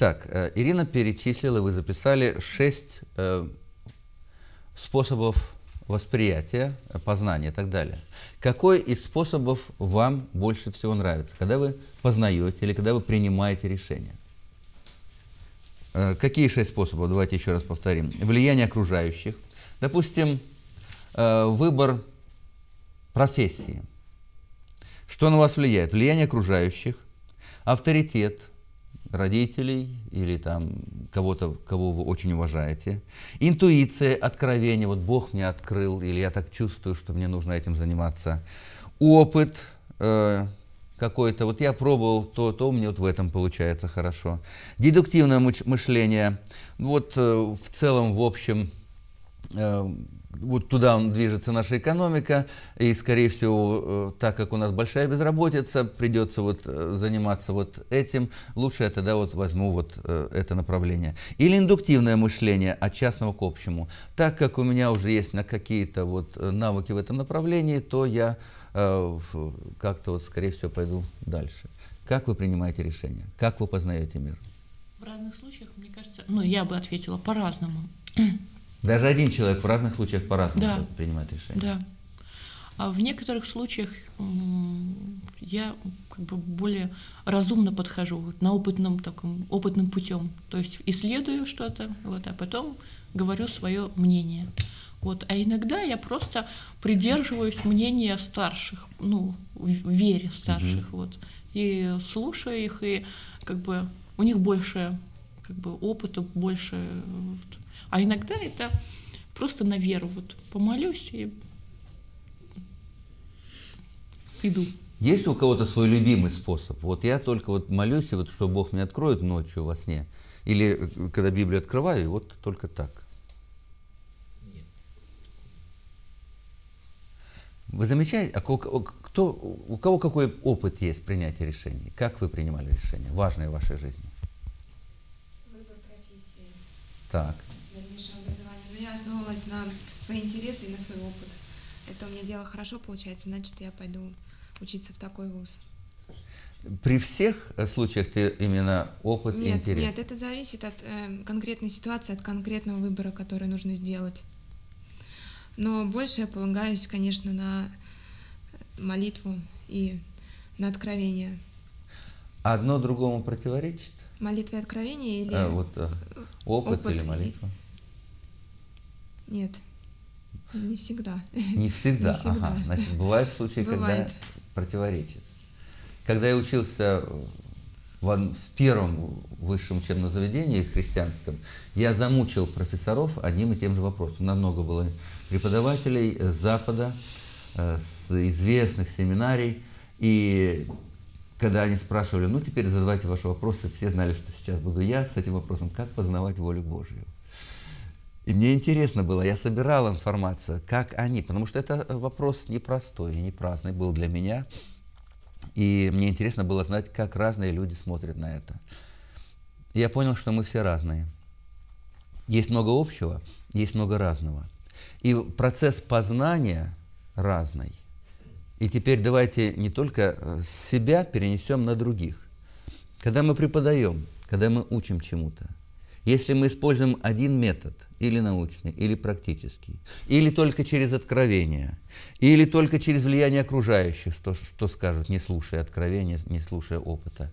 Итак, э, Ирина перечислила, вы записали шесть э, способов восприятия, э, познания и так далее. Какой из способов вам больше всего нравится, когда вы познаете или когда вы принимаете решение? Какие шесть способов? Давайте еще раз повторим. Влияние окружающих. Допустим, выбор профессии. Что на вас влияет? Влияние окружающих, авторитет – родителей или там кого-то, кого вы очень уважаете. Интуиция, откровение, вот Бог мне открыл, или я так чувствую, что мне нужно этим заниматься. Опыт э, какой-то, вот я пробовал то, то у меня вот в этом получается хорошо. Дедуктивное мышление, вот э, в целом, в общем, э, вот туда он движется наша экономика, и, скорее всего, э, так как у нас большая безработица, придется вот э, заниматься вот этим, лучше я тогда вот возьму вот э, это направление. Или индуктивное мышление от частного к общему. Так как у меня уже есть на какие-то вот навыки в этом направлении, то я как-то вот, скорее всего, пойду дальше. Как вы принимаете решения? Как вы познаете мир? В разных случаях, мне кажется, ну, я бы ответила по-разному. Даже один человек в разных случаях по-разному да. принимает решение. Да. А в некоторых случаях я как бы более разумно подхожу вот, на опытном таком опытным путем, то есть исследую что-то, вот, а потом говорю свое мнение. Вот, а иногда я просто придерживаюсь мнения старших, ну в вере старших, угу. вот, и слушаю их и как бы у них больше как бы опыта, больше вот, а иногда это просто на веру. Вот помолюсь и иду. Есть у кого-то свой любимый способ? Вот я только вот молюсь, и вот что Бог мне откроет ночью во сне. Или э, когда Библию открываю, вот только так. Нет. Вы замечаете, а кто, у кого какой опыт есть принятия решений? Как вы принимали решения, важные в вашей жизни? Выбор профессии. Так опираюсь на свои интересы и на свой опыт. Это у меня дело хорошо получается, значит, я пойду учиться в такой вуз. При всех э, случаях ты именно опыт нет, и интерес? Нет, это зависит от э, конкретной ситуации, от конкретного выбора, который нужно сделать. Но больше я полагаюсь, конечно, на молитву и на откровение. Одно другому противоречит? Молитва и откровение или... А, вот, э, опыт, опыт или молитва? Нет, не всегда. Не всегда, не всегда. ага. Значит, бывают случаи, бывает. когда противоречит. Когда я учился в, в первом высшем учебном заведении христианском, я замучил профессоров одним и тем же вопросом. Намного было преподавателей с Запада, э, с известных семинарий, и когда они спрашивали, ну теперь задавайте ваши вопросы, все знали, что сейчас буду я с этим вопросом, как познавать волю Божью. И мне интересно было, я собирал информацию, как они, потому что это э, вопрос непростой и непраздный был для меня. И мне интересно было знать, как разные люди смотрят на это. я понял, что мы все разные. Есть много общего, есть много разного. И процесс познания разный. И теперь давайте не только э, себя перенесем на других. Когда мы преподаем, когда мы учим чему-то, если мы используем один метод, или научный, или практический, или только через откровение, или только через влияние окружающих, то, что скажут, не слушая откровения, не слушая опыта,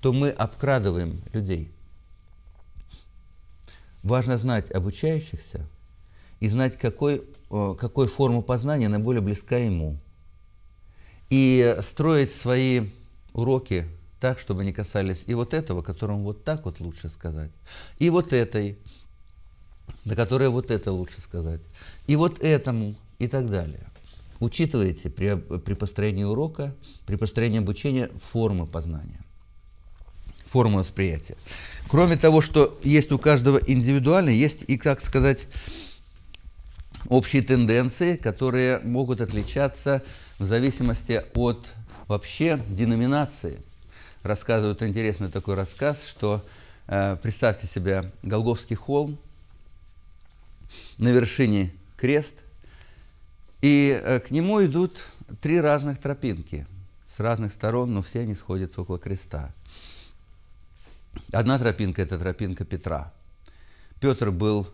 то мы обкрадываем людей. Важно знать обучающихся и знать, какой, э, какой форму познания наиболее близка ему. И строить свои уроки так, чтобы не касались и вот этого, которому вот так вот лучше сказать, и вот этой, на которой вот это лучше сказать, и вот этому, и так далее. Учитывайте при, при построении урока, при построении обучения формы познания, формы восприятия. Кроме того, что есть у каждого индивидуально, есть и, как сказать, общие тенденции, которые могут отличаться в зависимости от вообще деноминации – рассказывают интересный такой рассказ, что э, представьте себе Голговский холм, на вершине крест, и э, к нему идут три разных тропинки с разных сторон, но все они сходятся около креста. Одна тропинка – это тропинка Петра. Петр был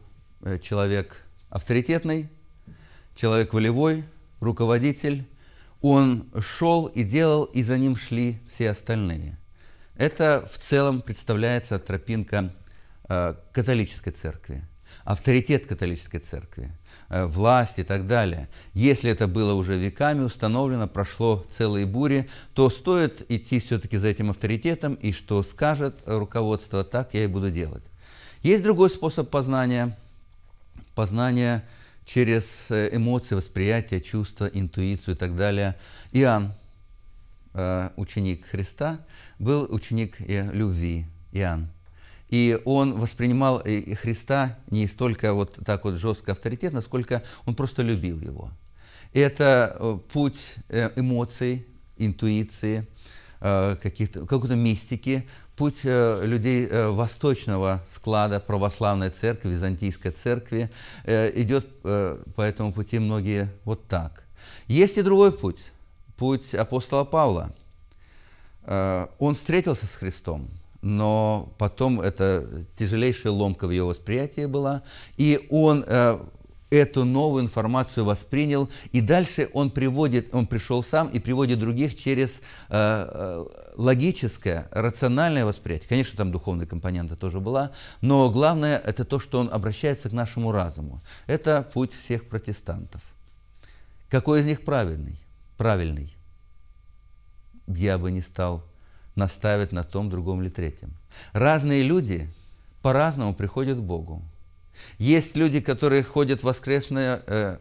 э, человек авторитетный, человек волевой, руководитель. Он шел и делал, и за ним шли все остальные. Это в целом представляется тропинка э, католической церкви, авторитет католической церкви, э, власть и так далее. Если это было уже веками установлено, прошло целые бури, то стоит идти все-таки за этим авторитетом, и что скажет руководство, так я и буду делать. Есть другой способ познания. Познание через э, эмоции, восприятие, чувства, интуицию и так далее. Иоанн Э, ученик Христа, был ученик э, любви, Иоанн. И он воспринимал э, Христа не столько вот так вот жестко авторитетно, сколько он просто любил его. Это путь эмоций, интуиции, каких-то, какой-то мистики, путь людей восточного склада православной церкви, византийской церкви. Идет по этому пути многие вот так. Есть и другой путь – путь апостола Павла. Э, он встретился с Христом, но потом это тяжелейшая ломка в его восприятии была, и он э, эту новую информацию воспринял, и дальше он приводит, он пришел сам и приводит других через э, логическое, рациональное восприятие. Конечно, там духовная компонента тоже была, но главное это то, что он обращается к нашему разуму. Это путь всех протестантов. Какой из них праведный? правильный. Я бы не стал наставить на том, другом или третьем. Разные люди по-разному приходят к Богу. Есть люди, которые ходят в воскресный э,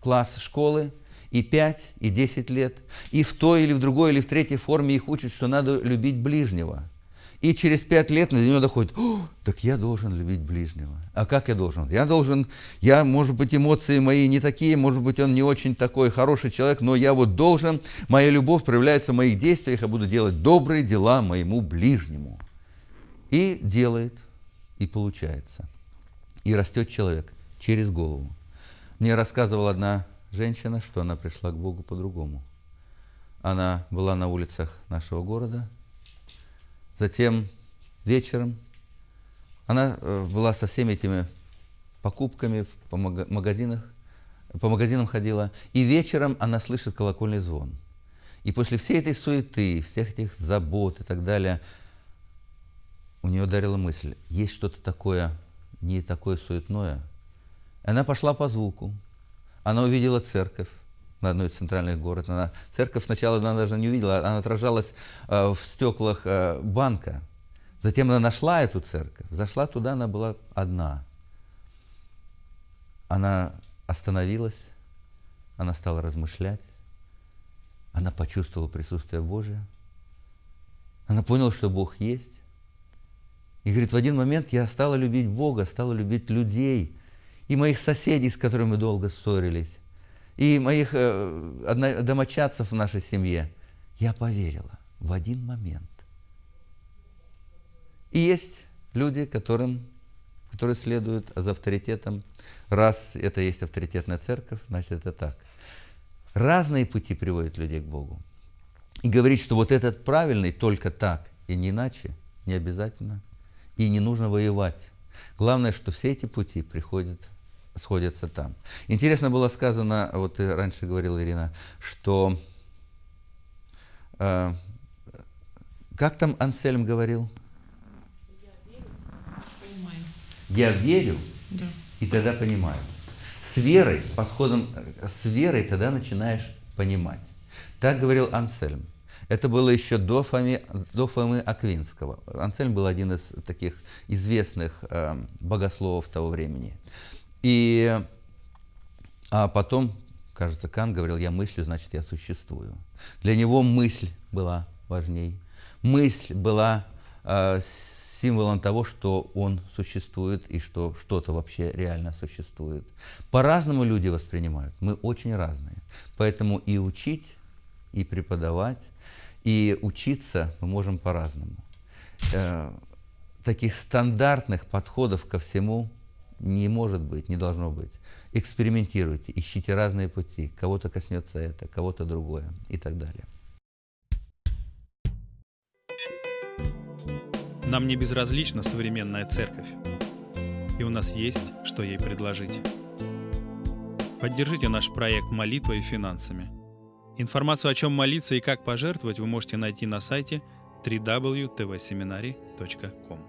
класс школы и 5, и 10 лет, и в той, или в другой, или в третьей форме их учат, что надо любить ближнего – и через пять лет на него доходит, так я должен любить ближнего. А как я должен? Я должен, я, может быть, эмоции мои не такие, может быть, он не очень такой хороший человек, но я вот должен, моя любовь проявляется в моих действиях, я буду делать добрые дела моему ближнему. И делает, и получается. И растет человек через голову. Мне рассказывала одна женщина, что она пришла к Богу по-другому. Она была на улицах нашего города – Затем вечером она э, была со всеми этими покупками по магазинах, по магазинам ходила. И вечером она слышит колокольный звон. И после всей этой суеты, всех этих забот и так далее, у нее ударила мысль, есть что-то такое, не такое суетное. Она пошла по звуку. Она увидела церковь на одной из центральных город. Она, церковь сначала она даже не увидела, она отражалась э, в стеклах э, банка. Затем она нашла эту церковь, зашла туда, она была одна. Она остановилась, она стала размышлять, она почувствовала присутствие Божие, она поняла, что Бог есть. И говорит, в один момент я стала любить Бога, стала любить людей и моих соседей, с которыми долго ссорились и моих э, домочадцев в нашей семье. Я поверила в один момент. И есть люди, которым, которые следуют за авторитетом. Раз это есть авторитетная церковь, значит это так. Разные пути приводят людей к Богу. И говорить, что вот этот правильный только так и не иначе, не обязательно. И не нужно воевать. Главное, что все эти пути приходят сходятся там. Интересно было сказано, вот ты раньше говорила, Ирина, что... Э, как там Ансельм говорил? Я верю, понимаю. Я верю, да. и тогда понимаю. С верой, с подходом, с верой тогда начинаешь понимать. Так говорил Ансельм. Это было еще до Фомы, до Фомы Аквинского. Ансельм был один из таких известных э, богословов того времени. И а потом, кажется, Кан говорил, я мыслю, значит, я существую. Для него мысль была важней. Мысль была э, символом того, что он существует и что что-то вообще реально существует. По-разному люди воспринимают, мы очень разные. Поэтому и учить, и преподавать, и учиться мы можем по-разному. Э, таких стандартных подходов ко всему не может быть, не должно быть. Экспериментируйте, ищите разные пути. Кого-то коснется это, кого-то другое и так далее. Нам не безразлична современная церковь. И у нас есть, что ей предложить. Поддержите наш проект молитвой и финансами. Информацию о чем молиться и как пожертвовать вы можете найти на сайте www.tvseminary.com.